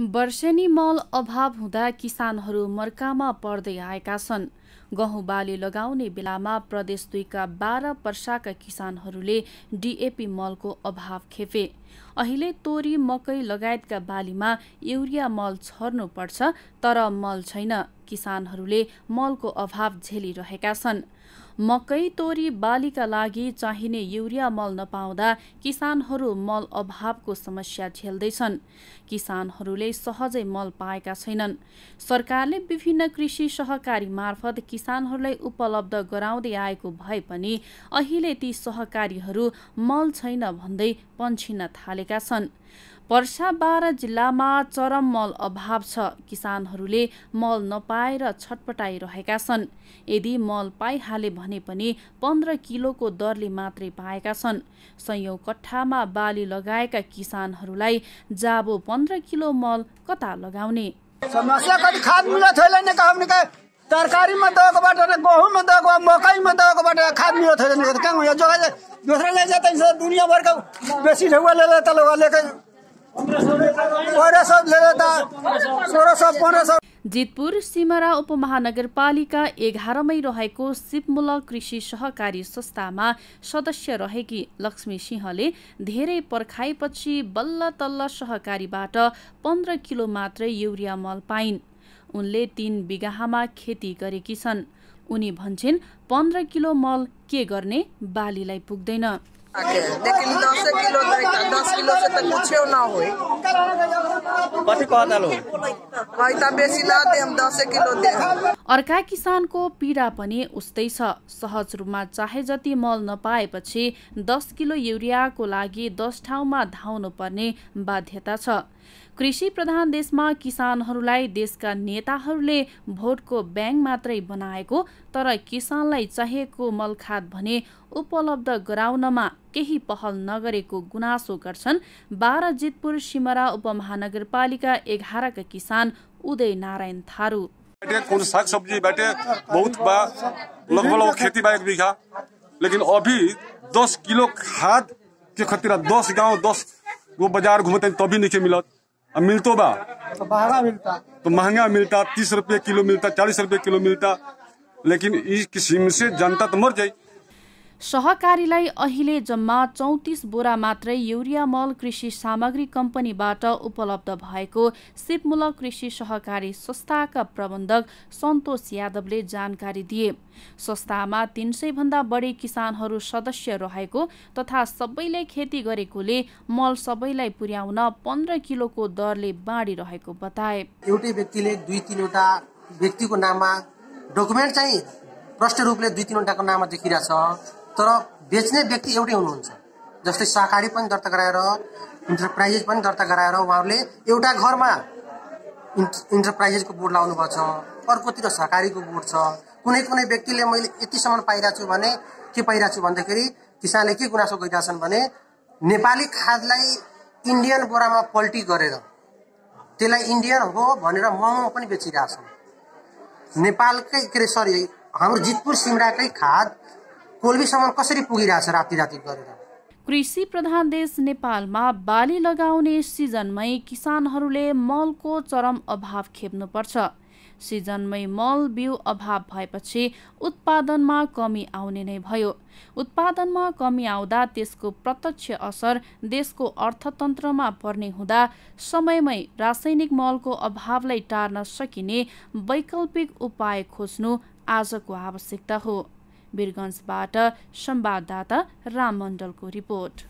वर्षेनी मल अभाव हुँदा किसानहरू मर्कामा पर्दै आएका छन् गहुँ बाली लगाउने बेलामा प्रदेश दुईका बाह्र पर्साका किसानहरूले डिएपी मलको अभाव खेपे अहिले तोरी मकै लगायतका बालीमा युरिया मल छर्नुपर्छ तर मल छैन किसानहरूले मलको अभाव झेलिरहेका छन् मकै तोरी बालीका लागि चाहिने युरिया मल नपाउँदा किसानहरू मल अभावको समस्या झेल्दैछन् किसानहरूले सहजै मल पाएका छैनन् सरकारले विभिन्न कृषि सहकारी मार्फत किसानहरूलाई उपलब्ध गराउँदै आएको भए पनि अहिले ती सहकारीहरू मल छैन भन्दै पन्छिन थालेका छन् पर्सा बाह्र जिल्लामा चरम मल अभाव छ किसानहरूले मल नपाएर छटपटाइरहेका छन् यदि मल पाइहाले भने पनि पन्ध्र किलोको दरले मात्रै पाएका छन् सयौँ कट्ठामा बाली लगाएका किसानहरूलाई जाबो पन्ध्र किलो मल कता लगाउने समस्या कति तरकारीमा दएको बाटो गहुँमा दएको मकैमा दएको बाटो मिलो थियो कहाँ हुन्छ जो दोस्रोले जाँदै दुनियाँभरको बेसी लिएर त लगेकै जितपुर सिमरा उपमहानगरपालिका एघारमै रहेको सिपमुल कृषि सहकारी संस्थामा सदस्य रहेकी लक्ष्मी सिंहले धेरै पर्खाएपछि बल्ल तल्ल सहकारीबाट पन्ध्र किलो मात्रै युरिया मल पाइन् उनले तीन बिगाहामा खेती गरेकी छन् उनी भन्छन् पन्ध्र किलो मल के गर्ने बालीलाई पुग्दैन अर्का किसानको पीडा पनि उस्तै छ सहज रूपमा चाहे जति मल नपाएपछि दस किलो युरियाको लागि दस ठाउँमा धाउनु पर्ने बाध्यता छ कृषि प्रधान देशमा किसानहरूलाई देशका नेताहरूले भोटको ब्याङ्क मात्रै बनाएको तर किसानलाई चाहिएको मलखाद भने उपलब्ध गराउनमा केही पहल नगरेको गुनासो गर्छन् बाह्र जितपुर सिमरा उपमहानगर नगरपालिका का किसान उदय नारायण थारू बैठे कुल साग सब्जी बैठे बहुत बा लगभग लग खेती बा एक बीघा लेकिन अभी दस किलो खाद के खातिर दस गांव दस वो बाजार घूमते तभी नीचे मिलत अब मिलतो बा तो महंगा मिलता तो महंगा मिलता तीस रुपये किलो मिलता चालीस रुपये किलो मिलता लेकिन इस किस्म से जनता तो मर जाये सहकारीलाई अहिले जम्मा चौतिस बोरा मात्रै युरिया मल कृषि सामग्री कम्पनीबाट उपलब्ध भएको सिपमूलक कृषि सहकारी संस्थाका प्रबन्धक सन्तोष यादवले जानकारी दिए संस्थामा तिन भन्दा बढी किसानहरू सदस्य रहेको तथा सबैले खेती गरेकोले मल सबैलाई पुर्याउन पन्ध्र किलोको दरले बाँडिरहेको बताए एउटै व्यक्तिले दुई तिनवटा व्यक्तिको नाममा डकुमेन्ट चाहिँ प्रष्ट रूपले दुई तिनवटाको नाममा देखिरहेछ तर बेच्ने व्यक्ति एउटै हुनुहुन्छ जस्तै सहकारी पनि दर्ता गराएर इन्टरप्राइजेस पनि दर्ता गराएर उहाँहरूले एउटा घरमा इन्टरप्राइजेसको बोर्ड लाउनुपर्छ अर्कोतिर सहकारीको बोर्ड छ कुनै कुनै व्यक्तिले मैले यतिसम्म पाइरहेको छु भने के पाइरहेको छु भन्दाखेरि किसानले के गुनासो छन् भने नेपाली खादलाई इन्डियन बोरामा पल्टी गरेर त्यसलाई इन्डियन हो भनेर महँगो पनि बेचिरहेछन् नेपालकै के अरे सरी हाम्रो जितपुर सिमराकै खाद कोल्बीसम्म कसरी पुगिरहेछ राति राति गरेर कृषि प्रधान देश नेपालमा बाली लगाउने सिजनमै किसानहरूले मलको चरम अभाव खेप्नुपर्छ सिजनमै मल बिउ अभाव भएपछि उत्पादनमा कमी आउने नै भयो उत्पादनमा कमी आउँदा त्यसको प्रत्यक्ष असर देशको अर्थतन्त्रमा पर्ने हुँदा समयमै रासायनिक मलको अभावलाई टार्न सकिने वैकल्पिक उपाय खोज्नु आजको आवश्यकता हो वीरगन्जबाट संवाददाता राम मण्डलको रिपोर्ट